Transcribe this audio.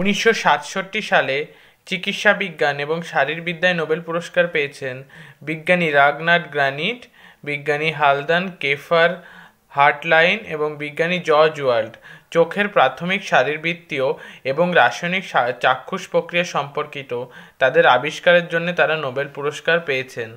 উনিশশো সাতষট্টি সালে চিকিৎসা বিজ্ঞান এবং শারীরবিদ্যায় নোবেল পুরস্কার পেয়েছেন বিজ্ঞানী রাগনাট গ্রানিট বিজ্ঞানী হালদান কেফার হার্টলাইন এবং বিজ্ঞানী জর্জ ওয়ার্ল্ড চোখের প্রাথমিক শারীরবৃত্তীয় এবং রাসায়নিক চাক্ষুষ প্রক্রিয়া সম্পর্কিত তাদের আবিষ্কারের জন্য তারা নোবেল পুরস্কার পেয়েছেন